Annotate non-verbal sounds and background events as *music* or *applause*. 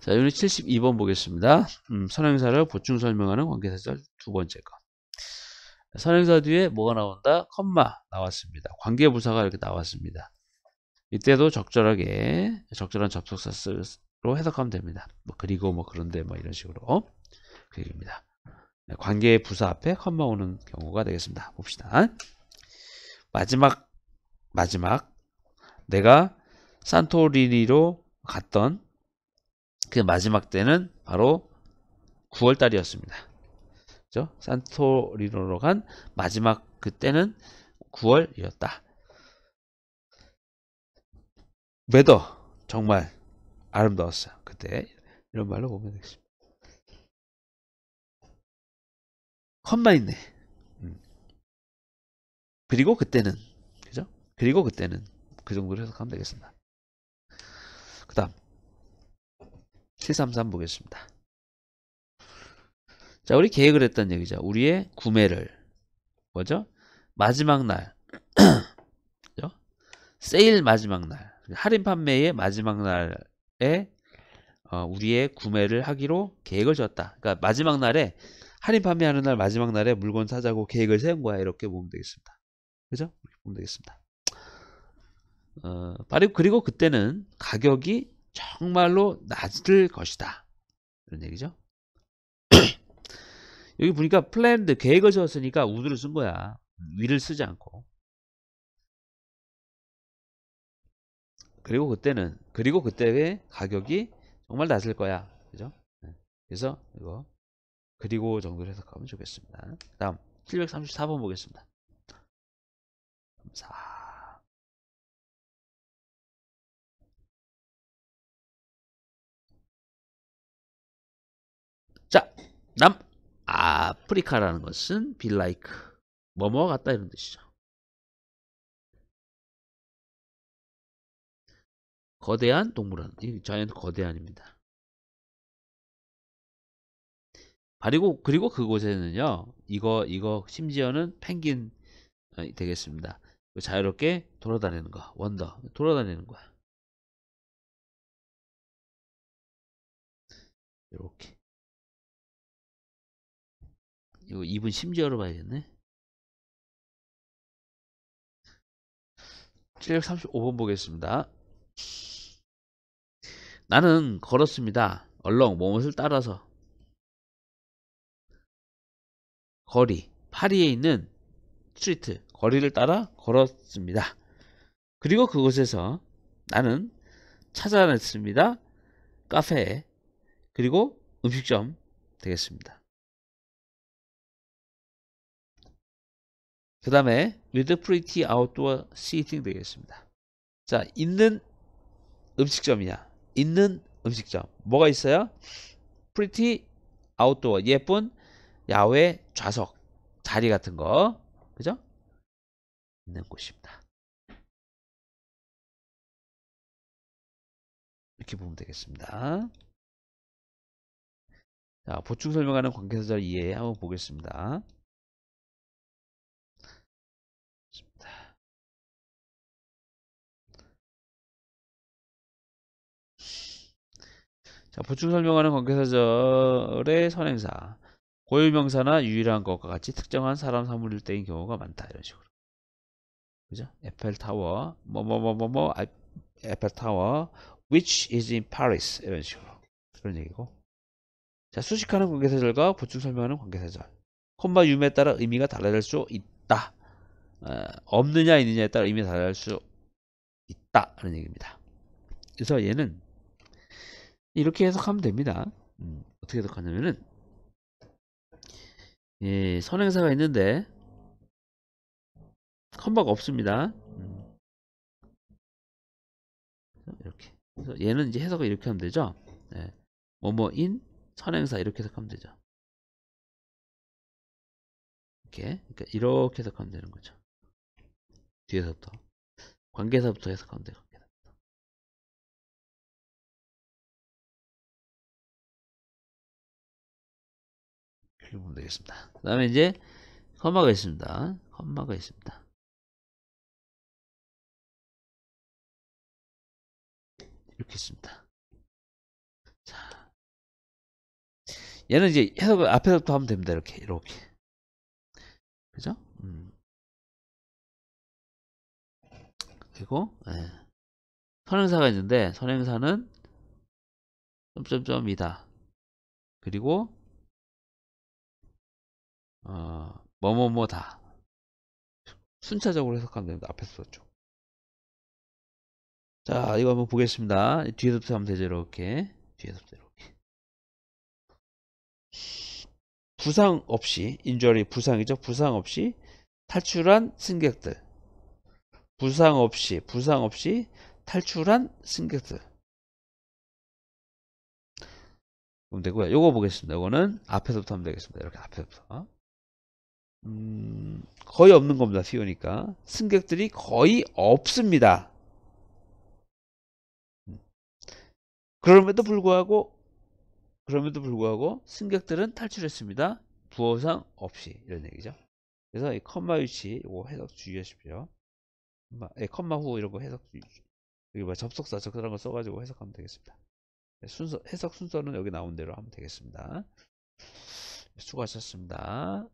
자, 여기 72번 보겠습니다. 음, 선행사를 보충 설명하는 관계사절 두 번째 거. 선행사 뒤에 뭐가 나온다? 컴마 나왔습니다. 관계부사가 이렇게 나왔습니다. 이때도 적절하게 적절한 접속사로 해석하면 됩니다. 뭐 그리고 뭐 그런데 뭐 이런 식으로 그 얘기입니다. 네, 관계 부사 앞에 컴마 오는 경우가 되겠습니다. 봅시다. 마지막 마지막 내가 산토리니로 갔던 그 마지막 때는 바로 9월달이었습니다. 그죠? 산토리노로 간 마지막 그때는 9월이었다. 매더 정말 아름다웠어요. 그때 이런 말로 보면 되겠습니다. 컴만 있네. 음. 그리고 그때는 그죠? 그리고 그때는 그 정도로 해석하면 되겠습니다. 그 다음 733 보겠습니다. 자, 우리 계획을 했던 얘기죠. 우리의 구매를 뭐죠? 마지막 날, *clears throat* 그죠? 세일 마지막 날, 할인 판매의 마지막 날에 어, 우리의 구매를 하기로 계획을 줬다. 그러니까 마지막 날에 할인 판매하는 날 마지막 날에 물건 사자고 계획을 세운 거야 이렇게 보면 되겠습니다. 그죠? 보면 되겠습니다. 어, 바로 그리고 그때는 가격이 정말로 낮을 것이다. 이런 얘기죠. *clears throat* 여기 보니까 플랜드 계획을 세웠으니까 우드를 쓴 거야. 위를 음, 쓰지 않고. 그리고 그때는 그리고 그때의 가격이 정말 낮을 거야. 그죠? 네. 그래서 이거 그리고 정도로 해석하면 좋겠습니다. 다음 734번 보겠습니다. 4 자, 남 아프리카라는 것은 be like 뭐뭐와 같다 이런 뜻이죠. 거대한 동물원. 이자연 거대한입니다. 그리고 그리고 그곳에는요. 이거 이거 심지어는 펭귄 어, 되겠습니다. 그 자유롭게 돌아다니는 거. 원더. 돌아다니는 거야. 이렇게. 이거 2분 심지어로 봐야겠네. 735번 보겠습니다. 나는 걸었습니다. 얼렁 몸을 따라서 거리 파리에 있는 스트리트 거리를 따라 걸었습니다. 그리고 그곳에서 나는 찾아냈습니다. 카페 그리고 음식점 되겠습니다. 그 다음에 with pretty outdoor seating 되겠습니다. 자, 있는 음식점이냐? 있는 음식점. 뭐가 있어요? pretty outdoor. 예쁜 야외 좌석, 자리 같은 거. 그죠? 있는 곳입니다. 이렇게 보면 되겠습니다. 자, 보충 설명하는 관계사절 이해 한번 보겠습니다. 자, 보충 설명하는 관계사절의 선행사. 고유명사나 유일한 것과 같이 특정한 사람 사물일 때인 경우가 많다. 이런 식으로. 그죠? 에펠타워, 뭐뭐 뭐 뭐뭐, 아, 에펠타워, which is in Paris. 이런 식으로. 그런 얘기고. 자, 수식하는 관계사절과 보충 설명하는 관계사절. 콤마 유무에 따라 의미가 달라질 수 있다. 어, 없느냐 있느냐에 따라 의미가 달라질 수 있다. 라는 얘기입니다. 그래서 얘는 이렇게 해석하면 됩니다. 음, 어떻게 해석하냐면은 예, 선행사가 있는데 컴바가 없습니다. 음. 이렇게 얘는 이제 해석을 이렇게 하면 되죠. 예. 뭐뭐인 선행사 이렇게 해석하면 되죠. 이렇게 그러니까 이렇게 해석하면 되는 거죠. 뒤에서부터 관계사부터 해석하면 되요 이렇게 보면 되겠습니다. 그 다음에 이제 컴마가 있습니다. 컴마가 있습니다. 이렇게 있습니다. 자, 얘는 이제 해석을 앞에서부터 하면 됩니다. 이렇게 이렇게 그죠? 음. 그리고 예. 선행사가 있는데 선행사는 점점점이다. 그리고 어, 뭐뭐뭐다 순차적으로 해석하면 됩니다. 앞에서 썼죠. 자 이거 한번 보겠습니다. 뒤에서부터 하면 되죠. 이렇게 뒤에서부터 이렇게 부상 없이 인절리 부상이죠. 부상 없이 탈출한 승객들 부상 없이 부상 없이 탈출한 승객들 그럼 되고요. 요거 보겠습니다. 요거는 앞에서부터 하면 되겠습니다. 이렇게 앞에서부터 음, 거의 없는 겁니다. 수우니까 승객들이 거의 없습니다. 음. 그럼에도 불구하고 그럼에도 불구하고 승객들은 탈출했습니다. 부호상 없이 이런 얘기죠. 그래서 이 컴마 위치 이거 해석 주의하십시오. 컴마, 에, 예, 컴마 후 이런 거 해석 주의. 여기 뭐 접속사 적절한 거 써가지고 해석하면 되겠습니다. 예, 순서 해석 순서는 여기 나온 대로 하면 되겠습니다. 수고하셨습니다.